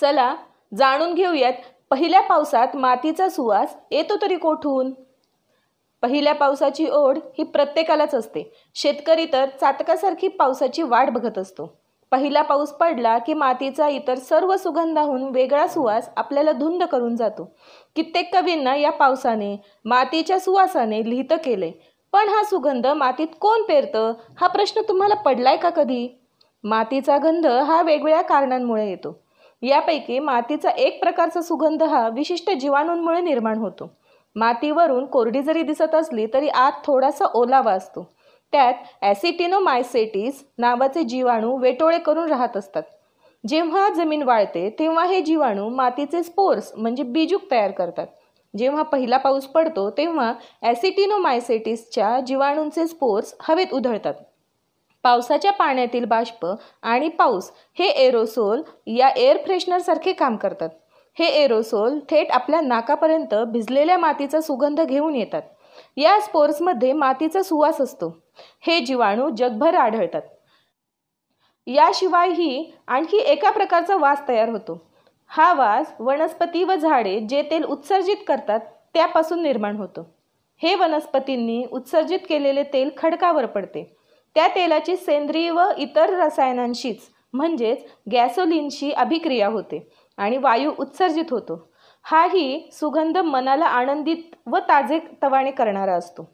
चला जाणून घेऊयात पहिल्या पावसात मातीचा सुवास येतो तरी कोठून पहिल्या पावसाची ओढ ही प्रत्येकालाच असते शेतकरी तर चातकासारखी पावसाची वाट बघत असतो पहिला पाऊस पडला की मातीचा इतर सर्व सुगंधाहून वेगळा सुवास आपल्याला धुंद करून जातो कित्येक कवींना या पावसाने मातीच्या सुवासाने लिहितं केले पण हा सुगंध मातीत कोण पेरतं हा प्रश्न तुम्हाला पडलाय का कधी मातीचा गंध हा वेगवेगळ्या कारणांमुळे येतो यापैकी मातीचा एक प्रकारचा सुगंध हा विशिष्ट जीवाणूंमुळे निर्माण होतो मातीवरून कोरडी जरी दिसत असली तरी आत थोडासा ओलावा असतो त्यात ॲसिटिनोमायसेटिस नावाचे जीवाणू वेटोळे करून राहत असतात जेव्हा जमीन वाळते तेव्हा हे जीवाणू मातीचे स्पोर्स म्हणजे बीजूक तयार करतात जेव्हा पहिला पाऊस पडतो तेव्हा ॲसिटिनोमायसेटिसच्या जीवाणूंचे स्पोर्स हवेत उधळतात पावसाच्या पाण्यातील बाष्प आणि पाऊस हे एरोसोल या एअर फ्रेशनरसारखे काम करतात हे एरोसोल थेट आपल्या नाकापर्यंत भिजलेल्या मातीचा सुगंध घेऊन येतात या स्पोर्ट्समध्ये मातीचा सुवास असतो हे जीवाणू जगभर आढळतात याशिवायही आणखी एका प्रकारचा वास तयार होतो हा वास वनस्पती व झाडे जे तेल उत्सर्जित करतात त्यापासून निर्माण होतो हे वनस्पतींनी उत्सर्जित केलेले तेल खडकावर पडते त्या तेलाची सेंद्रिय व इतर रसायनांशीच म्हणजेच गॅसोलिनशी अभिक्रिया होते आणि वायू उत्सर्जित होतो हाही सुगंध मनाला आनंदित व ताजे करणारा असतो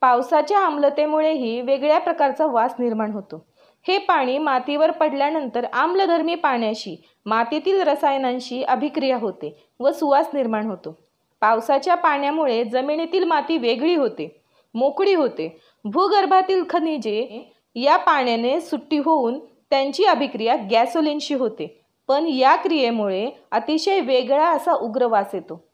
पावसाच्या आम्लतेमुळेही वेगळ्या प्रकारचा वास निर्माण होतो हे पाणी मातीवर पडल्यानंतर आम्लधर्मी पाण्याशी मातीतील रसायनांशी अभिक्रिया होते व सुवास निर्माण होतो पावसाच्या पाण्यामुळे जमिनीतील माती वेगळी होते मोकळी होते भूगर्भातील खनिजे या पाण्याने सुट्टी होऊन त्यांची अभिक्रिया गॅसोलिनशी होते पण या क्रियेमुळे अतिशय वेगळा असा उग्र येतो